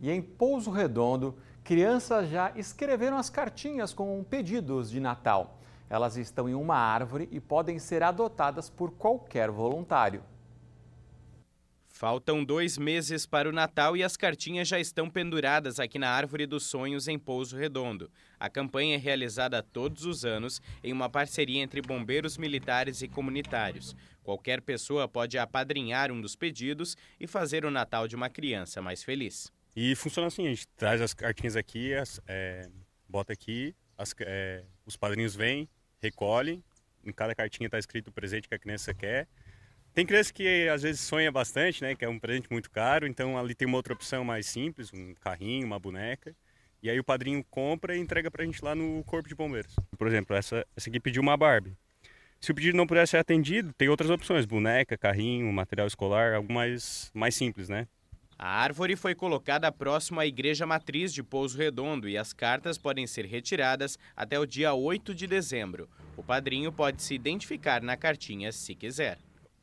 e em Pouso Redondo, crianças já escreveram as cartinhas com pedidos de Natal. Elas estão em uma árvore e podem ser adotadas por qualquer voluntário. Faltam dois meses para o Natal e as cartinhas já estão penduradas aqui na Árvore dos Sonhos em Pouso Redondo. A campanha é realizada todos os anos em uma parceria entre bombeiros militares e comunitários. Qualquer pessoa pode apadrinhar um dos pedidos e fazer o Natal de uma criança mais feliz. E funciona assim, a gente traz as cartinhas aqui, as, é, bota aqui, as, é, os padrinhos vêm, recolhem, em cada cartinha está escrito o presente que a criança quer. Tem criança que às vezes sonha bastante, né, que é um presente muito caro, então ali tem uma outra opção mais simples, um carrinho, uma boneca. E aí o padrinho compra e entrega pra gente lá no Corpo de Bombeiros. Por exemplo, essa, essa aqui pediu uma Barbie. Se o pedido não puder ser atendido, tem outras opções, boneca, carrinho, material escolar, algo mais, mais simples, né? A árvore foi colocada próximo à igreja matriz de Pouso Redondo e as cartas podem ser retiradas até o dia 8 de dezembro. O padrinho pode se identificar na cartinha se quiser.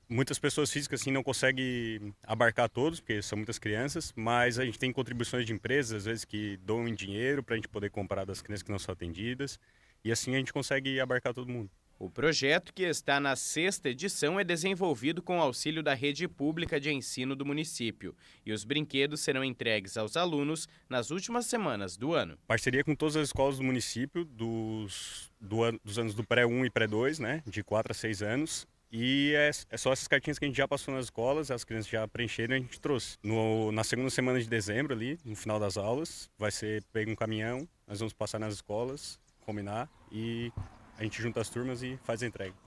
Muitas pessoas físicas assim, não conseguem abarcar todos, porque são muitas crianças, mas a gente tem contribuições de empresas, às vezes, que doam em dinheiro para a gente poder comprar das crianças que não são atendidas, e assim a gente consegue abarcar todo mundo. O projeto, que está na sexta edição, é desenvolvido com auxílio da rede pública de ensino do município e os brinquedos serão entregues aos alunos nas últimas semanas do ano. Parceria com todas as escolas do município dos, do dos anos do pré-1 e pré-2, né, de 4 a 6 anos. E é, é, só essas cartinhas que a gente já passou nas escolas, as crianças já preencheram e a gente trouxe. No, na segunda semana de dezembro, ali, no final das aulas, vai ser pego um caminhão, nós vamos passar nas escolas, combinar e a gente junta as turmas e faz a entrega.